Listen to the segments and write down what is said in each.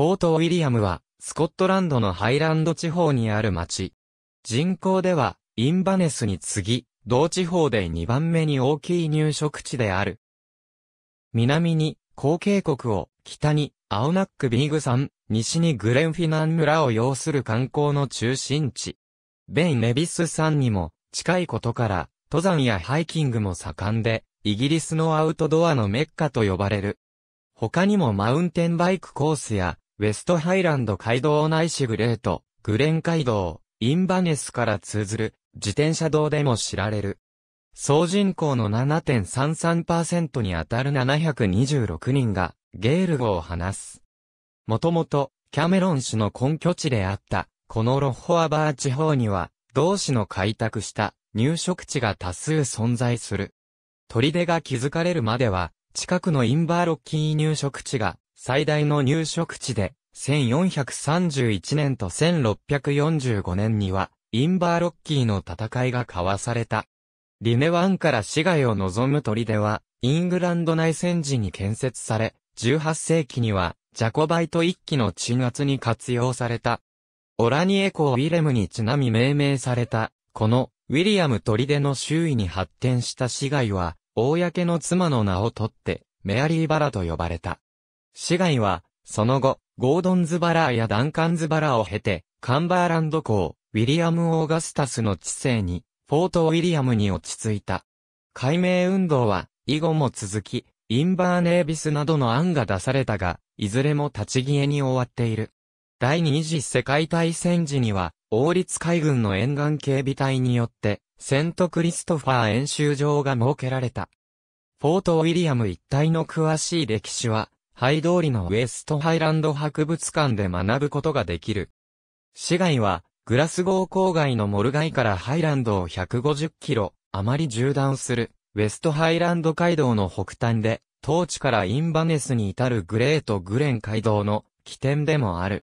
ポート・ウィリアムは、スコットランドのハイランド地方にある町。人口では、インバネスに次ぎ、同地方で2番目に大きい入植地である。南に、後継国を、北に、青ナックビーグ山、西にグレンフィナン村を要する観光の中心地。ベイ・ネビス山にも、近いことから、登山やハイキングも盛んで、イギリスのアウトドアのメッカと呼ばれる。他にもマウンテンバイクコースや、ウェストハイランド街道内市グレート、グレン街道、インバネスから通ずる、自転車道でも知られる。総人口の7.33%にあたる726人が、ゲール語を話す。もともと、キャメロン氏の根拠地であった、このロッホアバー地方には、同氏の開拓した入植地が多数存在する。砦が築かれるまでは、近くのインバーロッキー入植地が最大の入植地で、1431年と1645年には、インバーロッキーの戦いが交わされた。リネ湾から市街を望む砦は、イングランド内戦時に建設され、18世紀には、ジャコバイト一揆の鎮圧に活用された。オラニエコー・ウィレムにちなみ命名された、この、ウィリアム砦の周囲に発展した市街は、公の妻の名を取って、メアリーバラと呼ばれた。市街は、その後、ゴードンズバラーやダンカンズバラーを経て、カンバーランド港、ウィリアム・オーガスタスの治世に、フォート・ウィリアムに落ち着いた。解明運動は、以後も続き、インバーネービスなどの案が出されたが、いずれも立ち消えに終わっている。第二次世界大戦時には、王立海軍の沿岸警備隊によって、セントクリストファー演習場が設けられた。フォート・ウィリアム一帯の詳しい歴史は、ハイ通りのウエストハイランド博物館で学ぶことができる。市街は、グラスゴー郊外のモルガイからハイランドを150キロ、余り縦断する、ウェストハイランド街道の北端で、当地からインバネスに至るグレート・グレン街道の起点でもある。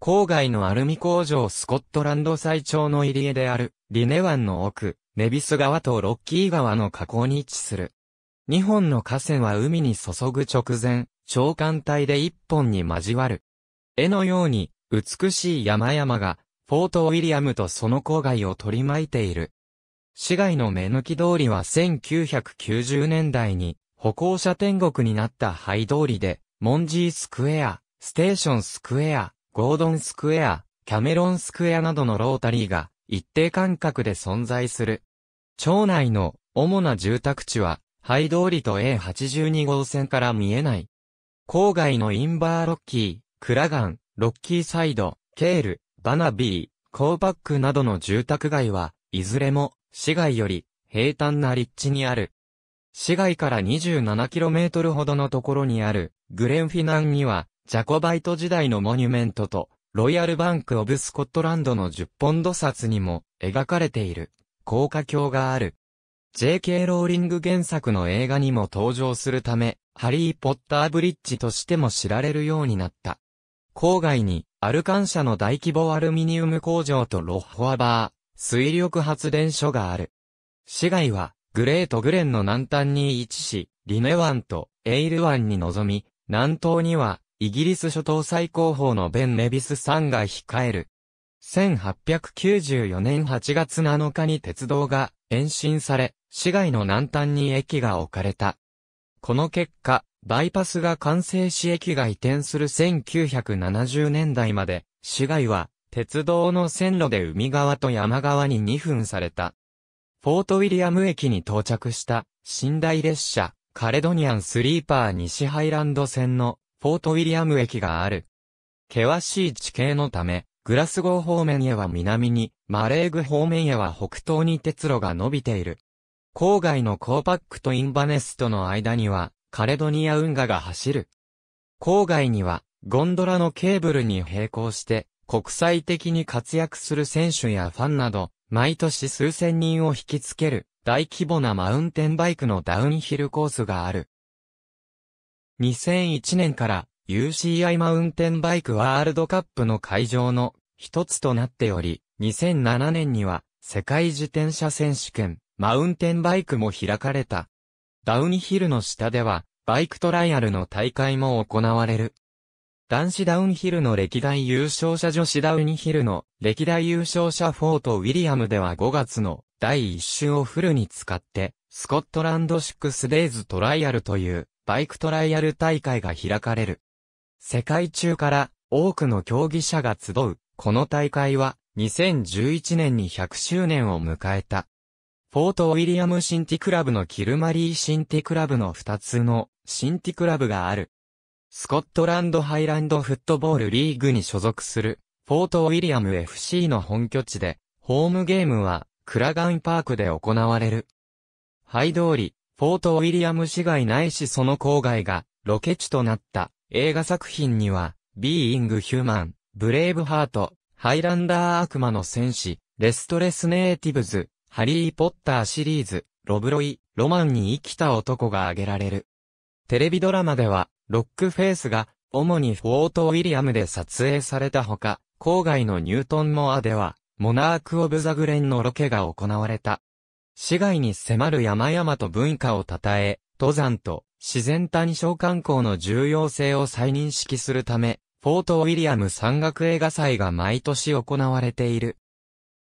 郊外のアルミ工場スコットランド最長の入り江である、リネ湾の奥、ネビス川とロッキー川の河口に位置する。日本の河川は海に注ぐ直前、長官帯で一本に交わる。絵のように、美しい山々が、フォート・ウィリアムとその郊外を取り巻いている。市街の目抜き通りは1990年代に歩行者天国になったイ通りで、モンジースクエア、ステーションスクエア、ゴードンスクエア、キャメロンスクエアなどのロータリーが一定間隔で存在する。町内の主な住宅地は廃通りと A82 号線から見えない。郊外のインバーロッキー、クラガン、ロッキーサイド、ケール、バナビー、コーパックなどの住宅街は、いずれも、市街より、平坦な立地にある。市街から 27km ほどのところにある、グレンフィナンには、ジャコバイト時代のモニュメントと、ロイヤルバンク・オブ・スコットランドの10ポンド札にも、描かれている、高架橋がある。J.K. ローリング原作の映画にも登場するため、ハリー・ポッター・ブリッジとしても知られるようになった。郊外に、アルカン社の大規模アルミニウム工場とロッホアバー、水力発電所がある。市街は、グレート・グレンの南端に位置し、リネ湾とエイル湾に臨み、南東には、イギリス諸島最高峰のベン・ネビス山が控える。1894年8月7日に鉄道が延伸され、市街の南端に駅が置かれた。この結果、バイパスが完成し駅が移転する1970年代まで、市街は鉄道の線路で海側と山側に2分された。フォートウィリアム駅に到着した寝台列車カレドニアンスリーパー西ハイランド線のフォートウィリアム駅がある。険しい地形のため、グラスゴー方面へは南に、マレーグ方面へは北東に鉄路が伸びている。郊外のコーパックとインバネスとの間には、カレドニア運河が走る。郊外には、ゴンドラのケーブルに並行して、国際的に活躍する選手やファンなど、毎年数千人を引きつける、大規模なマウンテンバイクのダウンヒルコースがある。2001年から UCI マウンテンバイクワールドカップの会場の一つとなっており、2007年には世界自転車選手権マウンテンバイクも開かれた。ダウニヒルの下では、バイクトライアルの大会も行われる。男子ダウンヒルの歴代優勝者女子ダウンヒルの歴代優勝者フォート・ウィリアムでは5月の第1週をフルに使って、スコットランドシックスデイズトライアルというバイクトライアル大会が開かれる。世界中から多くの競技者が集う、この大会は2011年に100周年を迎えた。フォート・ウィリアム・シンティクラブのキルマリー・シンティクラブの2つのシンティクラブがある。スコットランド・ハイランド・フットボールリーグに所属する、フォート・ウィリアム FC の本拠地で、ホームゲームは、クラガンパークで行われる。ハイ通り、フォート・ウィリアム市街ないしその郊外が、ロケ地となった映画作品には、ビーイング・ヒューマン、ブレイブ・ハート、ハイランダー・悪魔の戦士、レストレス・ネイティブズ、ハリー・ポッターシリーズ、ロブロイ、ロマンに生きた男が挙げられる。テレビドラマでは、ロックフェイスが、主にフォート・ウィリアムで撮影されたほか、郊外のニュートン・モアでは、モナーク・オブ・ザ・グレンのロケが行われた。市外に迫る山々と文化を称え、登山と自然単小観光の重要性を再認識するため、フォート・ウィリアム山岳映画祭が毎年行われている。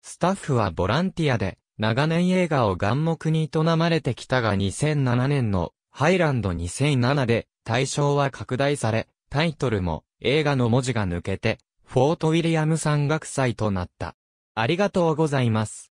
スタッフはボランティアで、長年映画を眼目に営まれてきたが2007年のハイランド2007で対象は拡大され、タイトルも映画の文字が抜けて、フォート・ウィリアム山岳祭となった。ありがとうございます。